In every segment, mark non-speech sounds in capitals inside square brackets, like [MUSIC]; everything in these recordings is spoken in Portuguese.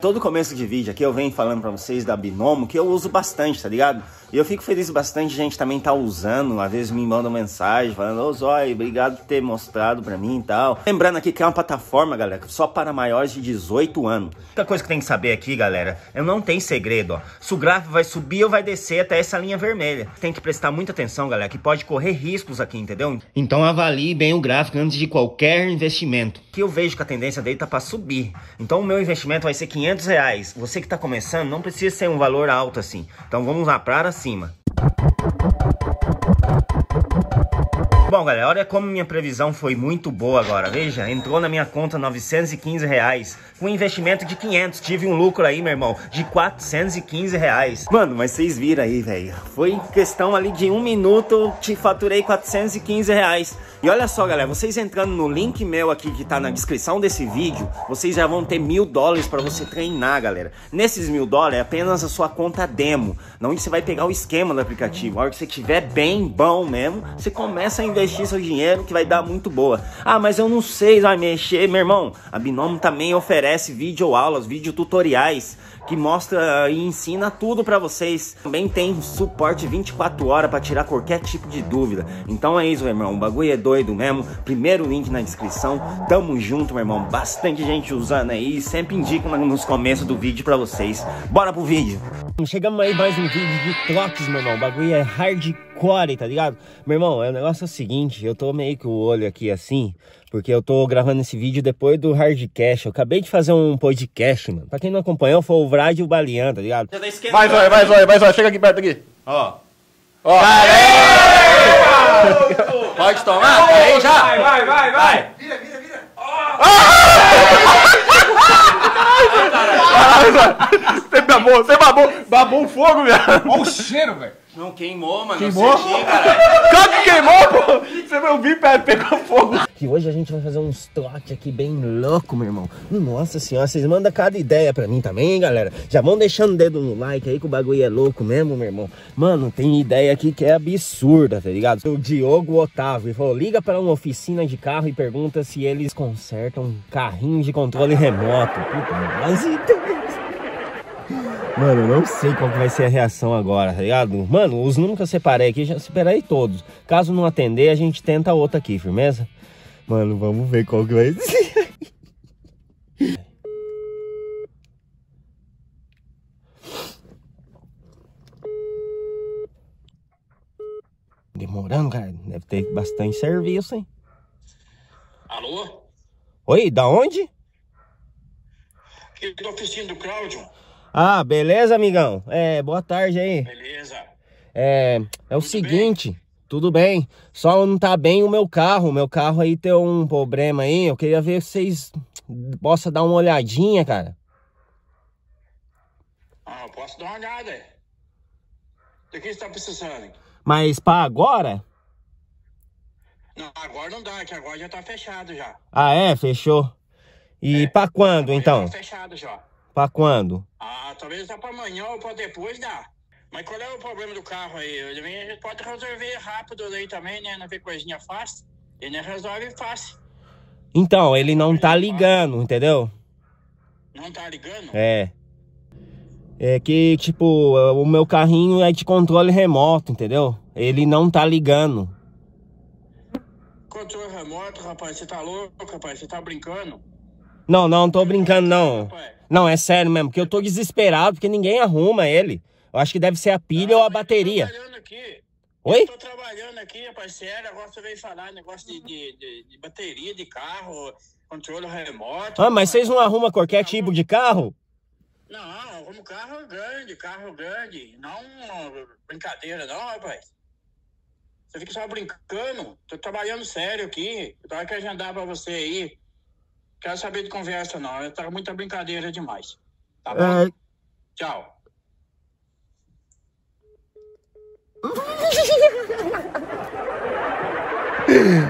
Todo começo de vídeo aqui eu venho falando para vocês da Binomo, que eu uso bastante, tá ligado? E eu fico feliz bastante, gente também tá usando, às vezes me mandam mensagem falando, ô Zói, obrigado por ter mostrado para mim e tal. Lembrando aqui que é uma plataforma, galera, só para maiores de 18 anos. A única coisa que tem que saber aqui, galera, eu não tem segredo, ó. Se o gráfico vai subir ou vai descer até essa linha vermelha. Tem que prestar muita atenção, galera, que pode correr riscos aqui, entendeu? Então avalie bem o gráfico antes de qualquer investimento. Que eu vejo que a tendência dele tá para subir. Então o meu investimento vai ser 500 500 reais. Você que está começando, não precisa ser um valor alto assim. Então vamos lá, para cima. Bom, galera, olha como minha previsão foi muito boa agora. Veja, entrou na minha conta 915 reais. Com investimento de 500, tive um lucro aí, meu irmão, de 415 reais. Mano, mas vocês viram aí, velho. Foi questão ali de um minuto, te faturei 415 reais. E olha só, galera, vocês entrando no link meu aqui que tá na descrição desse vídeo, vocês já vão ter mil dólares para você treinar, galera. Nesses mil dólares é apenas a sua conta demo, onde você vai pegar o esquema do aplicativo. A hora que você tiver bem bom mesmo, você começa a investir investir seu dinheiro que vai dar muito boa. Ah, mas eu não sei vai mexer, meu irmão. A Binômio também oferece vídeo aulas, vídeo tutoriais que mostra e ensina tudo para vocês. Também tem suporte 24 horas para tirar qualquer tipo de dúvida. Então é isso, meu irmão. O bagulho é doido mesmo. Primeiro link na descrição. Tamo junto, meu irmão. Bastante gente usando aí. Sempre indico nos começos do vídeo para vocês. Bora pro vídeo. Chegamos aí mais um vídeo de clocks, meu irmão. O bagulho é hard core, tá ligado? Meu irmão, é o negócio é o seguinte, eu tô meio que o olho aqui assim, porque eu tô gravando esse vídeo depois do Hardcast. Eu acabei de fazer um podcast, mano. Pra quem não acompanhou, foi o Vrad e o Balian, tá ligado? Tá vai, vai, vai, vai, vai, vai, chega aqui perto aqui. Ó. Ó. Aê! Pode tomar? Aí já. Vai, vai, vai, vai. Vira, vira, vira. Oh. Caralho, velho. Você babou, você babou. Babou o fogo, velho. Olha o cheiro, velho. Não, queimou, mano. Queimou? cara! [LAUGHS] que queimou, pô! Você não viu, pegou fogo. Que hoje a gente vai fazer uns trotes aqui bem louco, meu irmão. Nossa senhora, vocês mandam cada ideia pra mim também, hein, galera. Já vão deixando o dedo no like aí que o bagulho é louco mesmo, meu irmão. Mano, tem ideia aqui que é absurda, tá ligado? O Diogo Otávio falou, liga para uma oficina de carro e pergunta se eles consertam carrinhos de controle remoto. Puta, mas então... Mano, eu não sei qual vai ser a reação agora, tá ligado? Mano, os números que eu separei aqui, já separei todos. Caso não atender, a gente tenta outra aqui, firmeza? Mano, vamos ver qual que vai ser. Demorando, cara. Deve ter bastante serviço, hein? Alô? Oi, da onde? Aqui da oficina do Cláudio. Ah, beleza, amigão? É, boa tarde aí. Beleza. É, é o tudo seguinte, bem? tudo bem. Só não tá bem o meu carro. meu carro aí tem um problema aí. Eu queria ver se vocês possam dar uma olhadinha, cara. Ah, eu posso dar uma olhada. Do é. que você tá precisando? Mas pra agora? Não, agora não dá, que agora já tá fechado já. Ah, é? Fechou. E é, pra quando, então? Tá fechado já. Para quando? Ah, talvez só para amanhã ou para depois dá. Mas qual é o problema do carro aí? a gente pode resolver rápido aí também, né? Não vê coisinha fácil. Ele resolve fácil. Então, ele não tá ligando, entendeu? Não tá ligando? É. É que, tipo, o meu carrinho é de controle remoto, entendeu? Ele não tá ligando. Controle remoto, rapaz, você tá louco, rapaz, você tá brincando? Não, não, tô brincando, não. Rapaz. Não, é sério mesmo, porque eu tô desesperado, porque ninguém arruma ele. Eu acho que deve ser a pilha ah, ou a bateria. Eu tô trabalhando aqui. Oi? Eu tô trabalhando aqui, parceiro. Agora você veio falar negócio de, de, de, de bateria, de carro, controle remoto. Ah, mas vocês não arrumam qualquer tipo de carro? Não, arrumo carro grande, carro grande. Não brincadeira, não, rapaz. Você fica só brincando. Tô trabalhando sério aqui. Eu tava que agendar pra você aí Quero saber de conversa, não. Eu tava muita brincadeira demais. Tá bom? É... Tchau.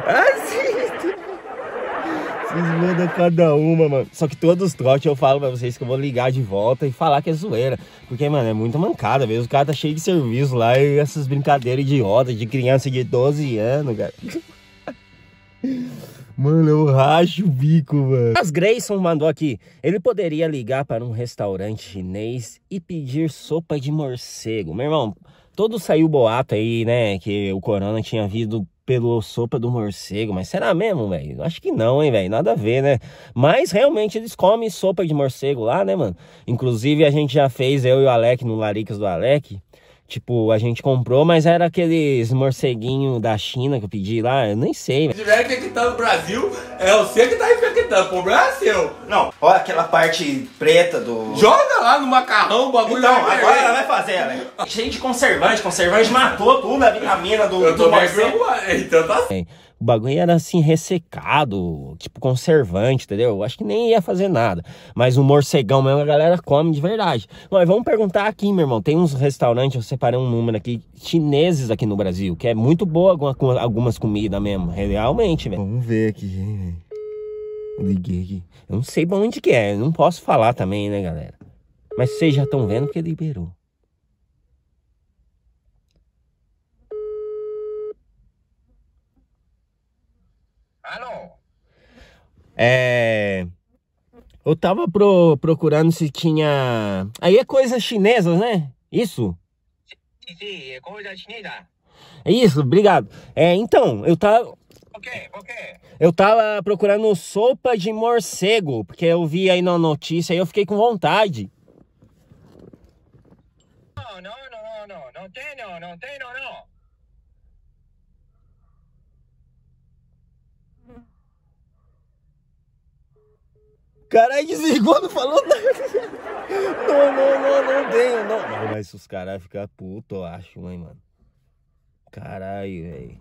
Assista! [LAUGHS] Vocês mandam cada uma, mano. Só que todos os trotes eu falo pra vocês que eu vou ligar de volta e falar que é zoeira. Porque, mano, é muita mancada mesmo. O cara tá cheio de serviço lá e essas brincadeiras idiotas de criança de 12 anos, cara. [LAUGHS] Mano, eu racho o bico, velho. As Grayson mandou aqui. Ele poderia ligar para um restaurante chinês e pedir sopa de morcego. Meu irmão, todo saiu boato aí, né? Que o corona tinha vindo pelo sopa do morcego, mas será mesmo, velho? Acho que não, hein, velho? Nada a ver, né? Mas realmente eles comem sopa de morcego lá, né, mano? Inclusive a gente já fez, eu e o Alec, no Laricas do Alec, Tipo, a gente comprou, mas era aqueles morceguinho da China que eu pedi lá, eu nem sei. Se tiver infectando no Brasil, é você que tá infectando, o problema é seu. Não, olha aquela parte preta do... Joga lá no macarrão, o bagulho Então, agora ela vai fazer, né? Cheio de conservante, conservante matou tudo a vitamina do, eu do morcego. Então tá... É. O bagulho era assim ressecado, tipo conservante, entendeu? Acho que nem ia fazer nada. Mas o um morcegão mesmo a galera come de verdade. Mas vamos perguntar aqui, meu irmão. Tem uns restaurantes, eu separei um número aqui, chineses aqui no Brasil, que é muito boa com algumas comidas mesmo, realmente, velho. Vamos ver aqui, hein, velho. Liguei aqui. Eu não sei pra onde que é, não posso falar também, né, galera? Mas vocês já estão vendo que liberou. É... Eu tava pro, procurando se tinha. Aí é coisas chinesas, né? Isso? Sim, é coisa chinesa. Isso, obrigado. É, então, eu tava. Eu tava procurando sopa de morcego, porque eu vi aí na notícia e eu fiquei com vontade. Não, não, não, não, não, não tem não, não tem não, não. Caralho, desligou, não falou nada. Não, não, não, não tenho, não. não mas os caras ficam putos, eu acho, hein, mano. Caralho, velho.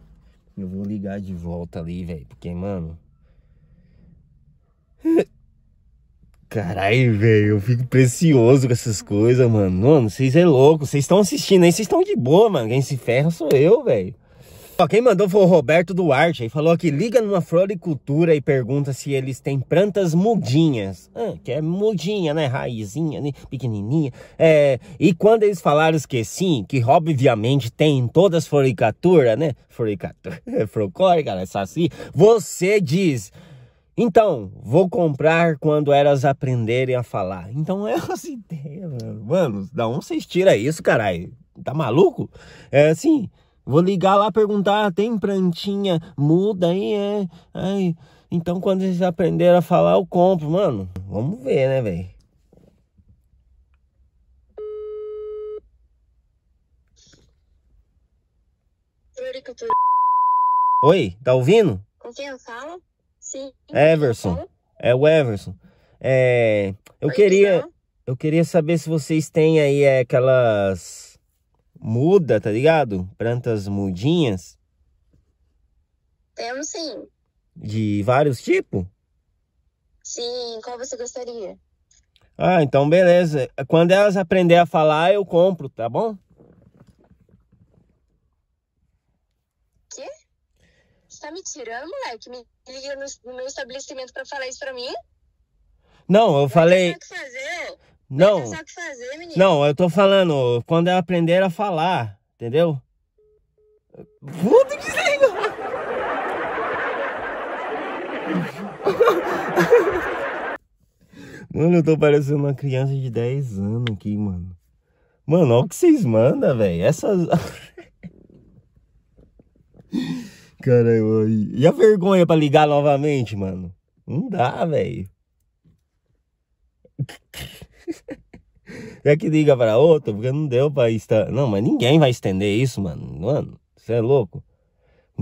Eu vou ligar de volta ali, velho. Porque, mano. Caralho, velho, eu fico precioso com essas coisas, mano. Mano, vocês é louco, vocês estão assistindo aí, vocês estão de boa, mano. Quem se ferra sou eu, velho. Ó, quem mandou foi o Roberto Duarte e falou que liga numa floricultura e pergunta se eles têm plantas mudinhas. Ah, que é mudinha, né? Raizinha, né? pequenininha. É, e quando eles falaram que sim, que obviamente tem em todas as floriculturas, né? Floricultura, [LAUGHS] frocore, galera, né? saci. Você diz... Então, vou comprar quando elas aprenderem a falar. Então é essa [LAUGHS] ideia, mano. Mano, da onde vocês tiram isso, caralho? Tá maluco? É assim... Vou ligar lá perguntar, tem plantinha? Muda aí, é. Ai, então quando eles aprenderam a falar, eu compro, mano. Vamos ver, né, velho? Oi, tá ouvindo? Com quem eu falo? Sim. É Everson. É o Everson. É, eu Oi, queria, eu queria saber se vocês têm aí é, aquelas muda, tá ligado? Plantas mudinhas. Temos sim. De vários tipos? Sim, qual você gostaria? Ah, então beleza. Quando elas aprender a falar, eu compro, tá bom? Quê? Você tá me tirando, moleque? Me liga no, no meu estabelecimento pra falar isso pra mim? Não, eu Vai falei. O que fazer? Não. fazer, menino. Não, eu tô falando, quando ela aprender a falar, entendeu? Puta que liga! Mano, eu tô parecendo uma criança de 10 anos aqui, mano. Mano, olha o que vocês mandam, velho. Essas. [LAUGHS] Caralho, e a vergonha pra ligar novamente, mano? Não dá, velho. É que liga para outro, porque não deu para estar. Não, mas ninguém vai estender isso, mano. Mano, você é louco.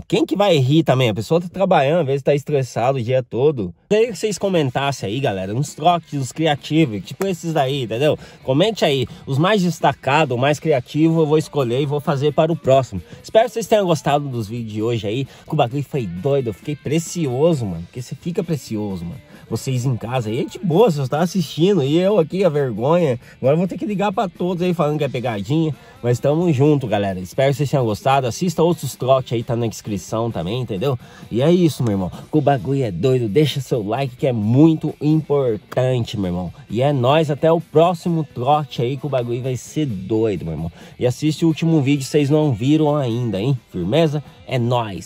Quem que vai rir também? A pessoa tá trabalhando, às vezes tá estressado o dia todo. queria que vocês comentassem aí, galera, uns troques, uns criativos, tipo esses daí, entendeu? Comente aí, os mais destacados, o mais criativo eu vou escolher e vou fazer para o próximo. Espero que vocês tenham gostado dos vídeos de hoje aí, que o bagulho foi doido, eu fiquei precioso, mano, porque você fica precioso, mano. Vocês em casa aí, é de boa, vocês estão tá assistindo, e eu aqui, a vergonha. Agora vou ter que ligar para todos aí falando que é pegadinha, mas tamo junto, galera. Espero que vocês tenham gostado, assista outros trotes aí, tá na descrição descrição também, entendeu? E é isso, meu irmão. o bagulho é doido. Deixa seu like que é muito importante, meu irmão. E é nós até o próximo trote aí que o bagulho vai ser doido, meu irmão. E assiste o último vídeo, vocês não viram ainda, hein? Firmeza? É nós.